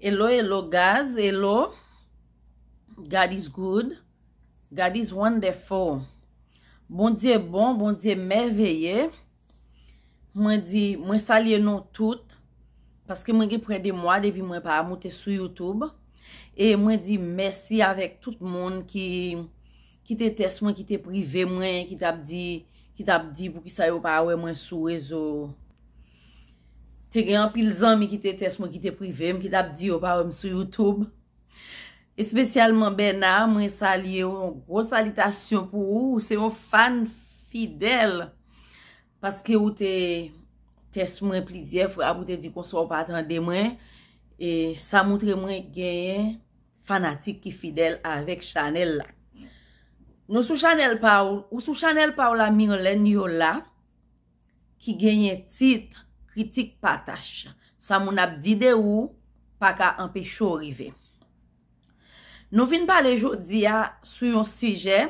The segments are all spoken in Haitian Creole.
Elo, elo gaz, elo, God is good, God is wonderful, bon diye bon, bon diye merveye, mwen salye nou tout, paske mwen gen prende mwa depi mwen pa amote sou Youtube, e mwen di mersi avek tout moun ki te tes mwen, ki te prive mwen, ki tap di, ki tap di pou ki sayo pa we mwen sou wezo mwen. Te gen an pil zan mi ki te tes mwen ki te prive. Mki tap di yo pa wèm sou YouTube. Espesyalman Bena, mwen salye ou. Gro salitasyon pou ou. Se ou fan fidèl. Paske ou te tes mwen plizye. Fwa ap ou te di konso patan de mwen. E sa moutre mwen genye fanatik ki fidèl avèk Chanel la. Nou sou Chanel pa ou. Ou sou Chanel pa ou la mirelen yo la. Ki genye titre. vitik patache. Sa moun ap dide ou, paka anpechou rive. Nou vin pale jodi ya, sou yon suje,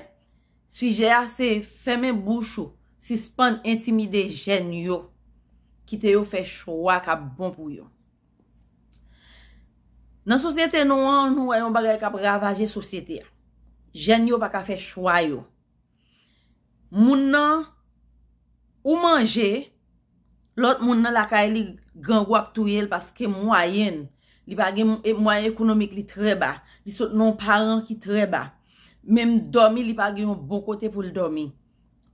suje a se femen bouchou, si span intimide jen yo, kite yo fe choua ka bon pou yo. Nan sosyete nou an, nou ayon bagay ka bravaje sosyete ya. Jen yo paka fe choua yo. Moun nan, ou manje, Lot moun nan lakay li gangwap tou yel paske mouayen. Li bagye mouay ekonomik li treba. Li sot non paran ki treba. Mem domi li bagye yon bon kote pou l domi.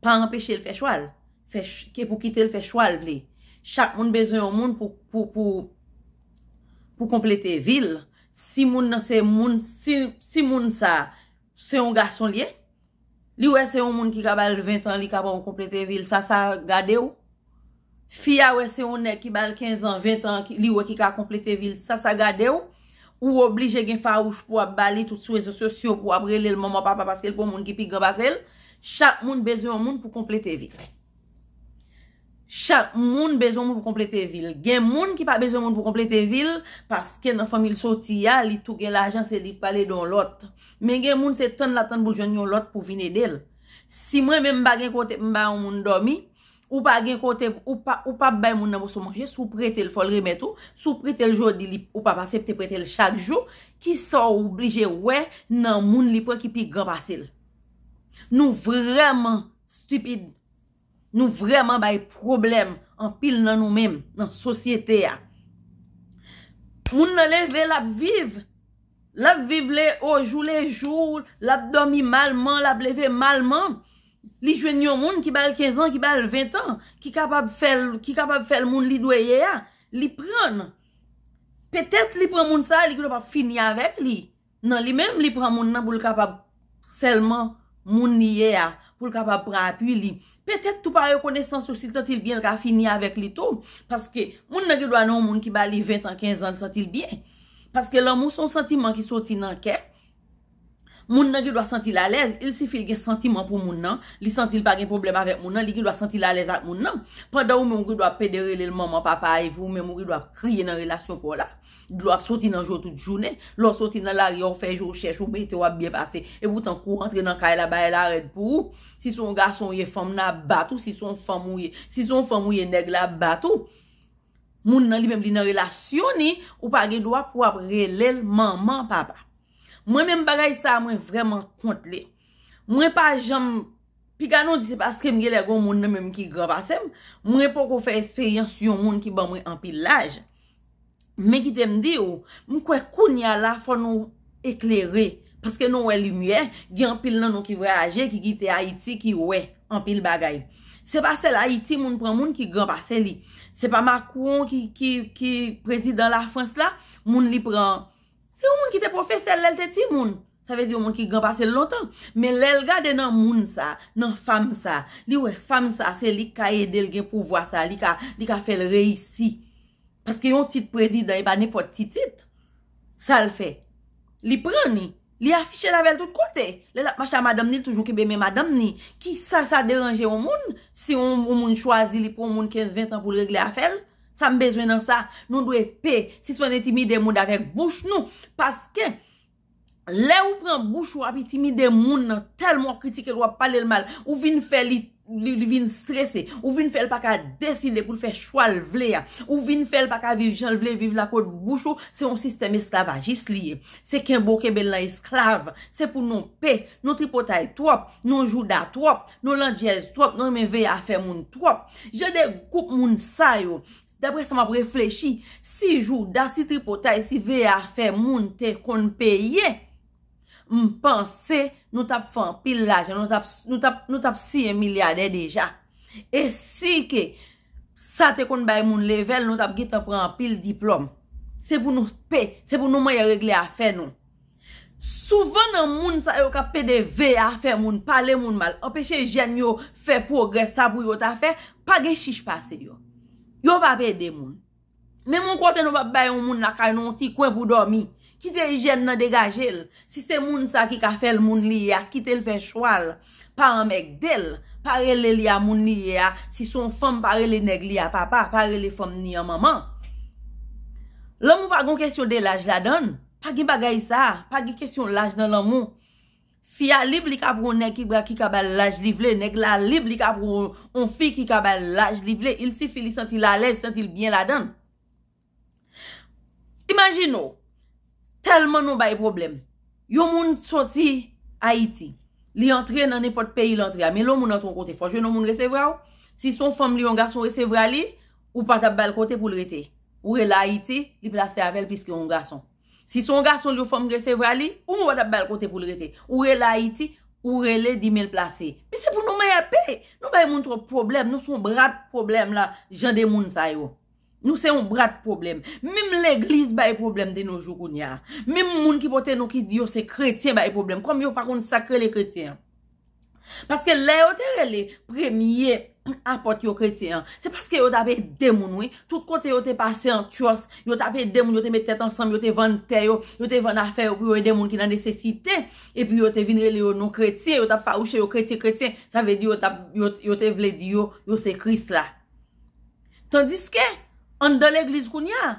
Pan anpeche l fè chwal. Fè chwal. Ke pou kite l fè chwal vli. Chak moun bezen yon moun pou pou komplete vil. Si moun nan se moun si moun sa se yon gason liye. Li ou se yon moun ki kabal 20 an li kabal yon komplete vil sa sa gade ou. Fiya wè se ou ne ki bal 15 an, 20 an, li wè ki ka komplete vil, sa sa gadew, ou oblije gen fawouj pou ap bali tout sou e sosyo pou ap rele lè lè lè moun moun papa paske lè pou moun ki pi gaba zèl, chak moun bezo moun pou komplete vil. Chak moun bezo moun pou komplete vil. Gen moun ki pa bezo moun pou komplete vil, paske nan fomil soti ya, li tou gen la ajan se li pale don lot. Men gen moun se tan la tan bou joun yon lot pou vine del. Si mwen men mba gen kote mba moun domi, Ou pa gen kote, ou pa bay moun nan moun sou manje, sou prete l fol remetou, sou prete l jodi li, ou pa pase pte prete l chak jou, ki sa ou oblije we nan moun li preki pi gwa pase l. Nou vreman stupide, nou vreman bay problem an pil nan nou men, nan sosyete ya. Moun nan leve lap viv, lap viv le ojou le joul, lap domi malman, lap leve malman. Li jwen yo moun ki bale 15 an, ki bale 20 an, ki kapab fel moun li dwe ye a, li pran. Petet li pran moun sa, li kou do pa fini avèk li. Nan li mèm li pran moun nan pou l kapab selman moun li ye a, pou l kapab pran api li. Petet tou pa yo kone san sou si l satil bien l ka fini avèk li tou. Paske moun nan ki dwe an yo moun ki bale 20 an, 15 an, l satil bien. Paske l an moun son sentiman ki soti nan kek. Moun nan ge dwa sentil alez, il se fil gen sentiman pou moun nan, li sentil pa gen problem avek moun nan, li ge dwa sentil alez ak moun nan. Pada ou moun ge dwa pederelel moun moun papa evo, moun ge dwa kriye nan relasyon pou la. Dwa soti nan jo tout jounen, lor soti nan la reyon fej jo chèch ou mè ite wap biye pase. Evou tan kou rentre nan kaya la baye la red pou, si son gason ye fom na batou, si son fom ye neg la batou, moun nan li mèm li nan relasyon ni, ou pa ge dwa kriye relel moun moun papa. Mwen mwen bagay sa mwen vreman kont le. Mwen pa jom, pi kanon di se paske mgele goun moun mwen mwen ki gran pasem, mwen pou kou fe esperyans yon moun ki ban mwen an pil laj. Men ki tem di yo, mwen kwe koun ya la fon nou ekleri, paske nou wè li mwen, gen pil nan nou ki vre aje, ki ki te Haiti ki wè an pil bagay. Se pasel Haiti moun pran moun ki gran paseli. Se pa ma kouan ki prezidant la Frans la, moun li pran, Se yon moun ki te profesele, lèl te ti moun. Sa vezi yon moun ki gen pase lontan. Men lèl gade nan moun sa, nan fam sa. Li wè, fam sa, se li ka yede l gen pou vwa sa. Li ka fel reisi. Paske yon tit prezident, e ba ne pot tit tit. Sa l fe. Li pren ni. Li afiche lavel tout kote. Lèl ap macha madame ni, toujoun ki beme madame ni. Ki sa sa deranje yon moun. Si yon moun chwazi li pou moun 15-20 an pou regle a fel. Sam bezwen nan sa, nou dwe pe, si sou ane timi de moun avèk bouch nou. Paske, le ou pran bouch ou avèk timi de moun nan tel moun kritike lwa pale l mal, ou vin fè li vin stresse, ou vin fè l paka desile pou l fè chwa l vle, ou vin fè l paka vivjan l vle, viv la kote bouch ou, se yon sistem esklavajis liye. Se ken bo ke bel nan esklav, se pou nou pe, nou tripotay twop, nou jouda twop, nou lanjez twop, nou mè ve a fè moun twop. Je de kouk moun sayo, depre se map reflechi, si jou, da si tripotay, si ve a fe moun, te kon pe ye, mpense, nou tap fan pil laje, nou tap siye milyade deja, e si ke, sa te kon bay moun level, nou tap gitan pran pil diplom, se pou nou pe, se pou nou maye regle a fe nou, souvan nan moun sa, yo ka pe de ve a fe moun, pale moun mal, opeche jen yo, fe progresa bou yo ta fe, pa ge shish pase yo, Yo pa pe de moun. Men moun kote nou pa bayon moun la kay nou ti kwen pou dormi. Ki te jen nan degajel. Si se moun sa ki ka fel moun li ya, ki te l fechwal. Pa an mek del, parele li ya moun li ya. Si son fom parele neg li ya papa, parele fom ni ya maman. Lè moun pa gon kesyon de laj la don. Pa gi bagay sa, pa gi kesyon laj nan lè moun. Fiya lib li kapro nek ki bra ki kabal laj livle, nek la lib li kapro on fi ki kabal laj livle, il si fi li santi la lej, santi li byen la dan. Imagino, telman nou baye problem. Yon moun soti Haiti, li antre nan epot peyi lantre a, me loun moun antre yon kote. Fonjwen yon moun resevra ou, si son fam li yon gason resevra li, ou pata bal kote pou lreti. Ou re la Haiti, li plase avel piske yon gason. Si son gason li yo fom gresè vrali, ou wad ap bal kote pou lretè. Ou re la iti, ou re le di mel plase. Mi se pou nou may apè. Nou bay moun tro problem, nou son brad problem la jan de moun sa yo. Nou se yon brad problem. Mim l'eglise bay problem de nou jougoun ya. Mim moun ki pote nou ki diyo se kretien bay problem. Kom yo paroun sakre le kretien. Paske le yotè re le premye problem. apote yo kretien, se paske yo ta pe demoun wè, tout kote yo te pase an chos, yo ta pe demoun, yo te met tèt ansam, yo te ven ter yo, yo te ven afer yo, pou yo e demoun ki nan nesesite, epi yo te vinre li yo nou kretien, yo ta farouche yo kretien kretien, sa ve di yo te vle di yo, yo se kris la. Tandis ke, an de l'egliz koun ya,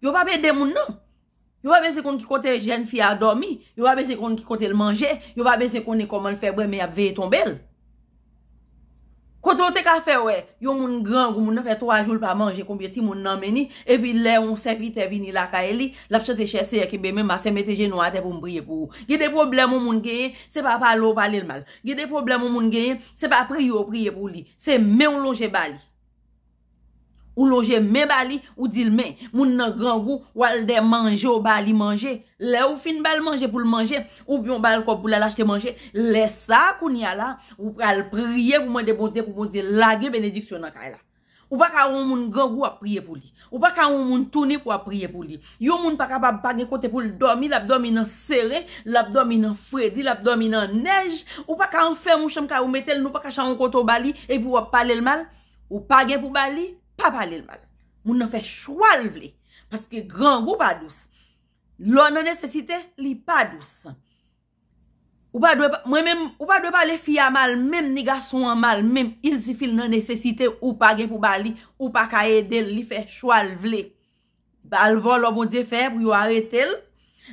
yo pa pe demoun nou, yo pa pe se kon ki kote jen fi adomi, yo pa pe se kon ki kote l manje, yo pa pe se kon ni e koman l febre me ap ve tombe l. Kotote kafe we, yon moun gang ou moun ne fe 3 joul pa manje konbyeti moun nanmeni, e pi le ou sepi te vini la ka e li, lap se te chese ye ki bemen ma seme te jenou ate pou mou priye pou ou. Gye de problem moun moun genye, se pa palo palil mal, gye de problem moun moun genye, se pa priyo priye pou li, se me ou lonje bali. Ou loje men bali, ou dil men, moun nan gangou wale de manje ou bali manje, le ou fin bal manje pou l manje, ou bion bal kop pou l alache te manje, le sa kouni ala, ou pral prie pou mwen de bonze pou bonze lage benediksyonan kare la. Ou pa ka ou moun gangou a prie pou li, ou pa ka ou moun touni pou a prie pou li, yo moun pa ka pa bagen kote pou l domi, l ap domi nan sere, l ap domi nan fredi, l ap domi nan nej, ou pa ka an fe moucham ka ou metel nou pa ka chan koto bali e pou wap pale l mal, ou pagen pou bali. pa pale l mal. Moun nan fè choual vle. Paske gangou pa dous. Lò nan nèsesite, li pa dous. Ou pa dwe pale fia mal, mèm niga sou an mal, mèm il sifil nan nèsesite, ou pa gen pou bali, ou pa ka edel, li fè choual vle. Bal vol obo defè pou yo aretel,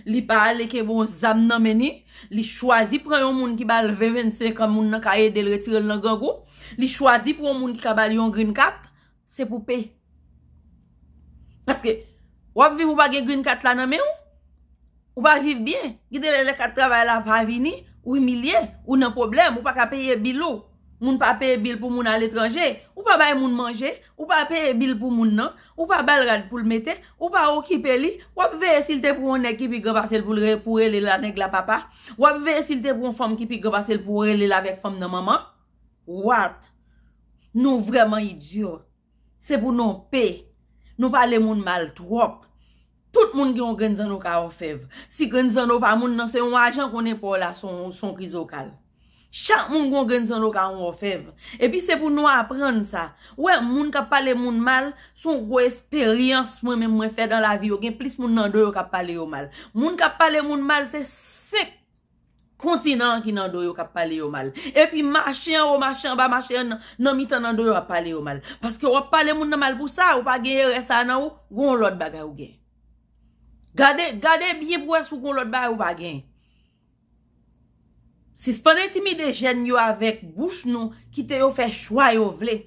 li pale ke bon zam nan meni, li chwazi pre yon moun ki bal vevense kam moun nan ka edel retire l nan gangou, li chwazi pre yon moun ki kabali yon green cap, se pou pay. Paske, wap viv ou pa gegrin kat la nanme ou? Ou pa viv bien? Gidele le kat travay la pavini? Ou imilie? Ou nan problem? Ou pa ka paye bil ou? Moun pa paye bil pou moun al etranje? Ou pa baye moun manje? Ou pa paye bil pou moun nan? Ou pa bal rad pou l mette? Ou pa ou ki peli? Wap ve esilte pou yon ek ki pi grabase pou relil la nek la papa? Wap ve esilte pou yon fom ki pi grabase pou relil la vek fom nan mama? Wot? Nou vreman idyo. Se pou nou pe, nou pale moun mal trok. Pout moun ki yon grenzano ka ou fev. Si grenzano pa moun nan se yon ajan konen pou la son krizokal. Chak moun ki yon grenzano ka ou fev. E pi se pou nou apren sa. Ouè, moun ka pale moun mal, son gwe esperyans mwen men mwen fe dan la vi yo gen. Plis moun nan do yo ka pale yo mal. Moun ka pale moun mal, se sek. Kontinant ki nan do yo kap pale yo mal. E pi machan yo machan ba machan nan mitan nan do yo pale yo mal. Paske yo pale moun nan mal pou sa ou pa geye resa nan ou, goun lot bagay ou gen. Gade biye pou wes ou goun lot bagay ou bagen. Si spenè ti mi dejen yo avek bouch nou, kite yo fe chway yo vle.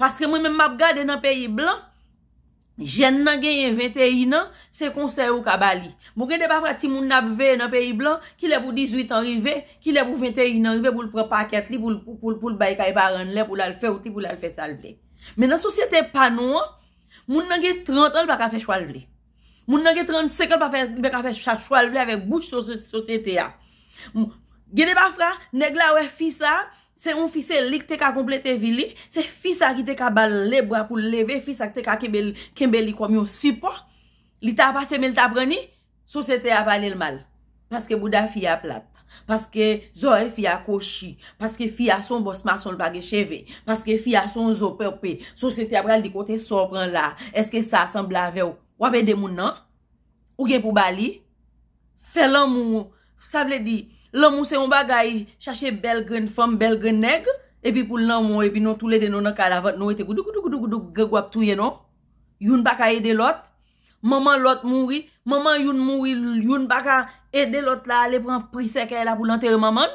Paske mwen mè map gade nan peyi blan, Jen nan gen yon 21 nan, se konser ou kabali. Mwen gen de pa fra ti moun nan beve nan peyi blan, ki le pou 18 an rive, ki le pou 21 an rive, pou l pou l pou l pou l pou l bayi kay baran le, pou l al fe ou ti, pou l al fe salble. Men nan sosyete panon, moun nan gen 30 an l baka fe chwalble. Moun nan gen 35 an l baka fe chwalble avek gouch sosyete ya. Gen de pa fra, neg la we fisa, Se yon fise lik te ka komplete vili, se fisa ki te ka bal lebra pou leve, fisa ki te ka kembe li komyo sipo, li ta pase men ta prani, sosete a pale l mal. Paske bouda fia plat, paske zore fia koshi, paske fia son bos mason bagye cheve, paske fia son zo pepe, sosete a pral di kote sopran la, eske sa san bla vew. Wapen de moun nan, ou gen pou bali, felan moun, sa ple di, Lè mw se yon bagay chache belgren fèm, belgren neg, epi pou lè nan mwen, epi nou toulè den nou nan ka la vòt, nou ete goudou goudou goudou gè gwa ptouye nou. Youn baka ede lot. Maman lot mouri. Maman youn mouri, youn baka ede lot la, le pran prisekè la pou lantere maman.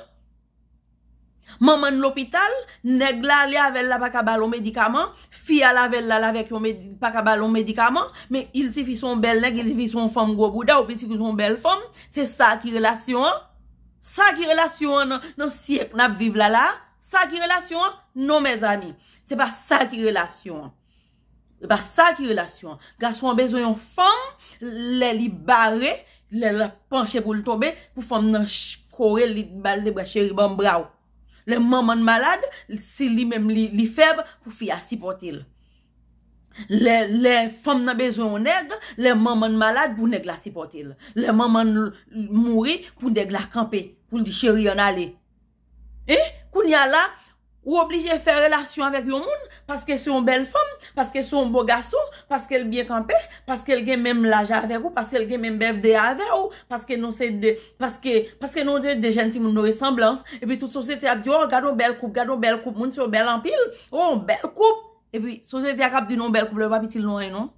Maman l'opital, neg la li avel la baka balon medikaman. Fi a lavel la la vek yon baka balon medikaman. Men il sifi son bel neg, il sifi son fèm go gouda, ou pi sifi son bel fèm. Se sa ki relasyon an. Sa ki relasyon nan siyek nan ap vive la la? Sa ki relasyon? Non, me zami. Se pa sa ki relasyon. Se pa sa ki relasyon. Gansou an bezwen yon fom, le li bare, le la panche pou l tobe, pou fom nan kore li balde bra cheri ban braw. Le maman malade, si li mem li feb, pou fi asipotil. Le fom nan bezon ou neg, le maman malade pou neg la sipotil. Le maman mouri pou deg la kampe, pou di cheryon ale. Eh, koun ya la, ou oblige fè relasyon avèk yon moun, paske sou yon bel fom, paske sou yon bo gaso, paske yon biye kampe, paske yon gen menm laja avèk ou, paske yon gen menm bevde avèk ou, paske yon de jentim nou ressemblans, epi tout sou se te ap di, oh, gado bel koup, gado bel koup, moun sou bel ampil, oh, bel koup, E pi, sou jen te akap di nou bel kouple wap iti lounen nou.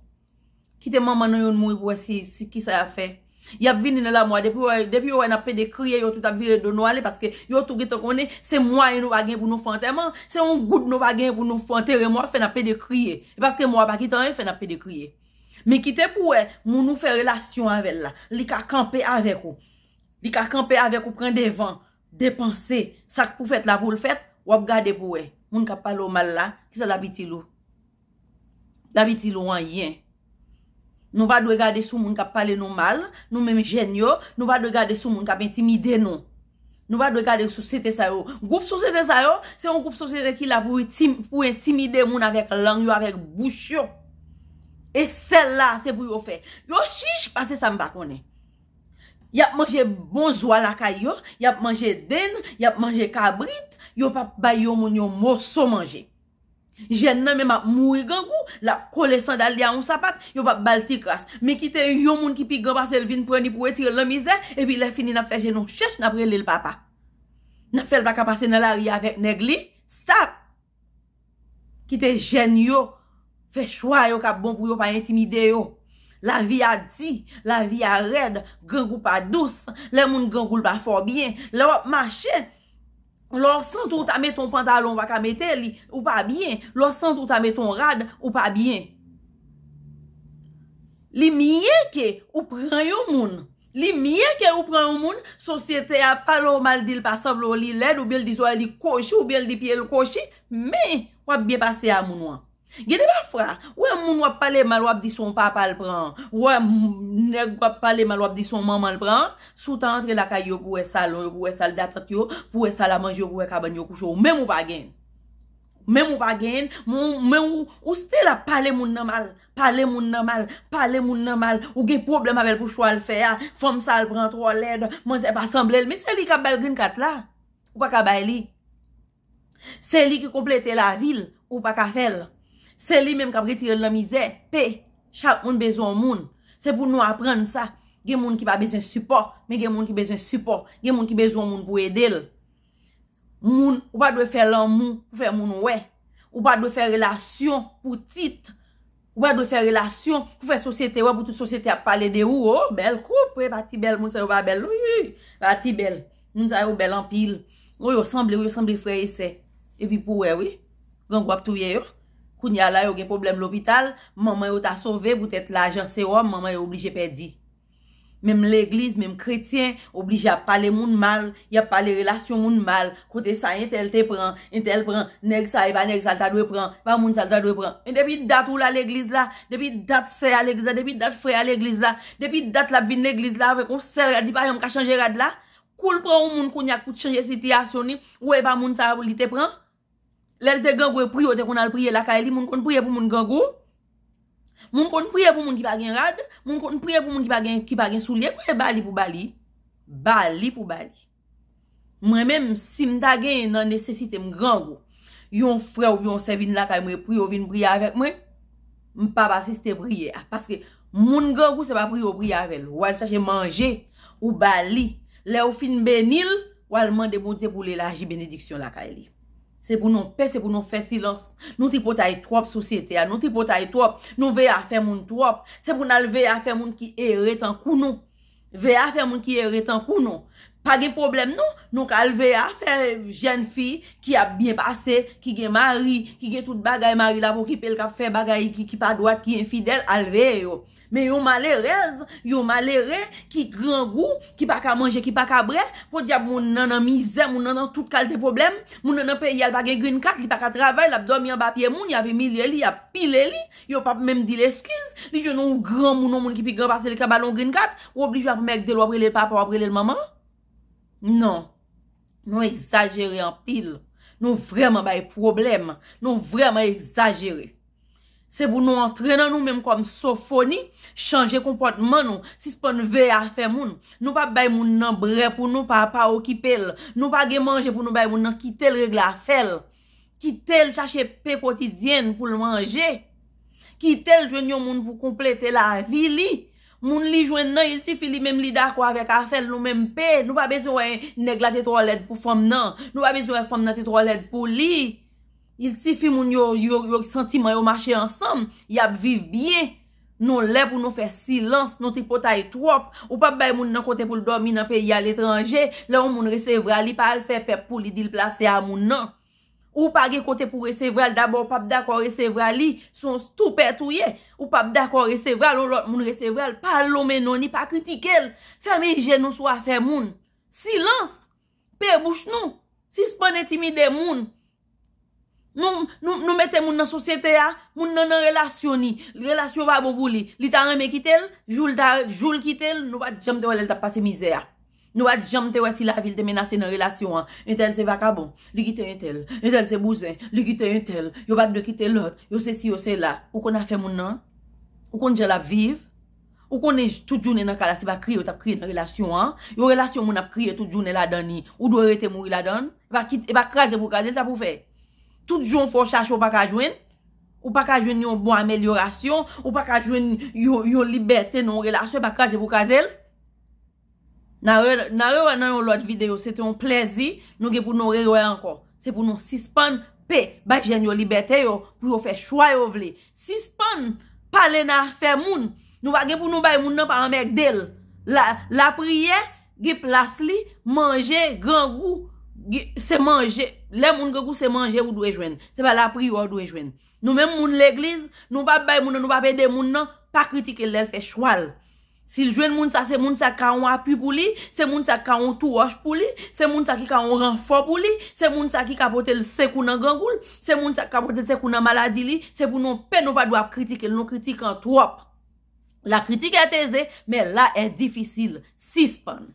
Kite man man nou yon moun pou wè si, si ki sa ya fe. Yap vin nè la mwa, depi wè, depi wè nap pe de kriye yo tout ap virè do nou ale, paske yo tout gitokone, se mwa yon nou bagen pou nou fante man, se yon gout nou bagen pou nou fante, re mwa fe nap pe de kriye. E paske mwa pa kitan yon fe nap pe de kriye. Me kite pou wè, moun nou fe relasyon avèl la. Li ka kampe avèk ou, li ka kampe avèk ou pren devan, depanse sak pou fèt la pou l fèt, wap gade pou wè. moun kap pale ou mal la, ki sa la bitil ou? La bitil ou an yen. Nou va dwe gade sou moun kap pale nou mal, nou men gen yo, nou va dwe gade sou moun kap intimide nou. Nou va dwe gade sou sete sa yo. Goup sou sete sa yo, se yon goup sou sete ki la pou intimide moun avek lang yo, avek bouch yo. E sel la se pou yo fe. Yo shish pase sa mba konen. Yap manje bon zwa la kay yo, yap manje den, yap manje kabrit, yo pa bay yo moun yo mousso manje. Jen nan men map moui gengou, la kole san dal dia ou sapat, yo pa balti kras. Me kite yo moun ki pi gamba selvin prani pou etire le mizè, e pi le fini nap fejen nou chesh nap relele papa. Nap fel baka pase nan la ria vek negli, stop! Kite jen yo, fe chwa yo ka bon pou yo pa intimide yo. La vi a di, la vi a red, gengou pa dous, le moun gengoul pa forbyen, le wap manche, Lò sent ou ta met ton pantalon wak a metè li ou pa biyen, lò sent ou ta met ton rad ou pa biyen. Li miyeke ou pran yon moun. Li miyeke ou pran yon moun, sosyete a palo mal dil pasavlo li led ou bel di zwa li koshi ou bel di piye li koshi, men wap biye pase a moun wan. Geni ba fwa, wè moun wap pale mal wap di son papa l pran, wè moun wap pale mal wap di son maman l pran, soutan antre la ka yo pou e sal, pou e sal datrat yo, pou e sal a manj yo, pou e kabanyo koucho, mè mou pa gen. Mè mou pa gen, mè mou, ou stè la pale moun nan mal, pale moun nan mal, pale moun nan mal, ou gen problem avèl pou chwa l fè, fòm sal pran tro lèd, moun se pa asemblel, mè se li kabal gen kat la, ou pa kabal li, se li ki komplete la vil, ou pa kafel. Se li menm kap retire la mizè, pe, chak moun bezon moun. Se pou nou apren sa, gen moun ki pa bezon suport, men gen moun ki bezon suport, gen moun ki bezon moun pou edel. Moun, ou pa dwe fè lan moun, pou fè moun wè. Ou pa dwe fè relasyon, pou tit, ou pa dwe fè relasyon, pou fè sosyete wè, pou tout sosyete ap pale de ou, ou, oh, bel, kou, pou e pati bel, moun se ou pa bel, ou, ou, ou, pati bel, moun se a yo bel an pil, ou yo sembli, ou yo sembli fwè ese, e pi pou wè, wè, gang wap tou ye yo, Koun ya la yo gen problem l'opital, maman yo ta sove, boutet la ajan sewa, maman yo oblije pedi. Mem l'Eglise, mem kretien, oblije a pale moun mal, ya pale relasyon moun mal. Kote sa, ente el te pran, ente el pran, neg sa e pa neg salta dwe pran, pa moun salta dwe pran. En depi dat ou la l'Eglise la, depi dat se a l'Eglise la, depi dat fre a l'Eglise la, depi dat la bin l'Eglise la, vek ou sel radipa yon ka chanje rad la, koul po ou moun koun ya kout chanje sitiyasyon ni, ou e eh pa moun salta dwe pran? Lèl te gangou e priyo te kon al priye lakay li, moun kon priye pou moun gangou, moun kon priye pou moun ki bagen rad, moun kon priye pou moun ki bagen soulye, kwen bali pou bali? Bali pou bali. Mwen men, si mta gen nan nesesite m gangou, yon fre ou yon sevin lakay mwen priyo vin priya avek mwen, mwen pa basiste priye. Ah, paske moun gangou se pa priyo priya avek, wale chache manje ou bali, lè ou fin benil, wale man deboute pou lèl aji benediksyon lakay li. Se pou nou pe, se pou nou fe silans. Nou ti pot ay trop sosyete a, nou ti pot ay trop, nou ve a fe moun trop. Se pou nou ve a fe moun ki e re tan kou nou. Ve a fe moun ki e re tan kou nou. Pa gen problem nou, nou ka alveye afe, jen fi ki ap bien pase, ki gen mari, ki gen tout bagay mari la pou ki pel kap fe bagay ki pa doat ki infidel, alveye yo. Me yon male rez, yon male re, ki gran gou, ki pa ka manje, ki pa ka bre, pou di ap moun nanan mizè, moun nanan tout kalte problem, moun nanan pe yal bagay green card, li pa ka travay, lap domi an bapye moun, li ap emile li, ap pile li, yon pap mèm di l'eskiz, li jen nou gran mounan moun ki pi gran pase li ka balon green card, ou bli jwap mèk del waprele l'pap waprele l'maman. Non, nou exagere an pil, nou vreman bay problem, nou vreman exagere. Se pou nou antrenan nou menm kom sofoni, chanje kompontman nou, si spon ve a fe moun. Nou pa bay moun nan bre pou nou pa pa okipe l, nou pa ge manje pou nou bay moun nan ki tel regle a fel. Ki tel chache pe kotidyen pou l manje, ki tel jwenyon moun pou komplete la vili. Moun li jwen nan, il sifi li mem li dakwa avek a fel nou mem pe, nou pa bezwen neg la tetro led pou fom nan, nou pa bezwen fom nan tetro led pou li. Il sifi moun yor yor yor yor sentiman yor mache ansam, yap viv biye. Nou le pou nou fe silans, nou te potay trop, ou pa bay moun nan kote pou l domi nan pe yal etranje, la ou moun resevra li pa al fe pe pou li dil plase a moun nan. Ou pa ge kote pou resevral, dabor pap dakon resevral li, son stupetou ye. Ou pap dakon resevral, ou lor moun resevral, pa lomeno ni, pa kritikel. Sa mi jenou so a fe moun. Silans, pe bouch nou, si spon etimide moun. Nou mette moun nan sosyete ya, moun nan nan relasyon ni, relasyon va bo boul li. Li ta reme kitel, joul kitel, nou va jem dewele la pase mize ya. Nou bat jam te wè si la vil te menase nan relasyon an, entel se vakabon, li kite entel, entel se bouzen, li kite entel, yo bat de kite lòt, yo se si yo se la, ou kon a fe moun nan, ou kon jel ap viv, ou kon e tout jounen nan kala se ba kri yo tap kri nan relasyon an, yo relasyon moun ap kri yo tout jounen la dani, ou do rete mouri la dan, e ba e kreze pou kazel, ta pou fe, tout joun fò chache ou pa kajwen, ou pa kajwen yon bon ameliorasyon, ou pa kajwen yon libertè nan relasyon, e ba kreze pou kazel, Na rewa nan yon lot videyo, se te yon plezi, nou ge pou nou rewe anko. Se pou nou sispon pe, bak jen yo libeteyo, pou yo fe chwa yo vle. Sispon, pale na fe moun. Nou va ge pou nou bay moun nan pa amek del. La priye, ge plas li, manje, gran gu, se manje. Le moun ge gu se manje ou dwe jwen. Se pa la priyo ou dwe jwen. Nou men moun l'eglize, nou pa bay moun nan, nou pa pe de moun nan, pa kritike lel fe chwal. Si ljwen moun sa, se moun sa ka an api pou li, se moun sa ka an tou waj pou li, se moun sa ki ka an ran fo pou li, se moun sa ki ka pote l sekou nan gangoul, se moun sa ki ka pote l sekou nan maladi li, se pou nou pen nou pa dwa kritike, nou kritike an tou wap. La kritike a teze, men la e difisil, sispan.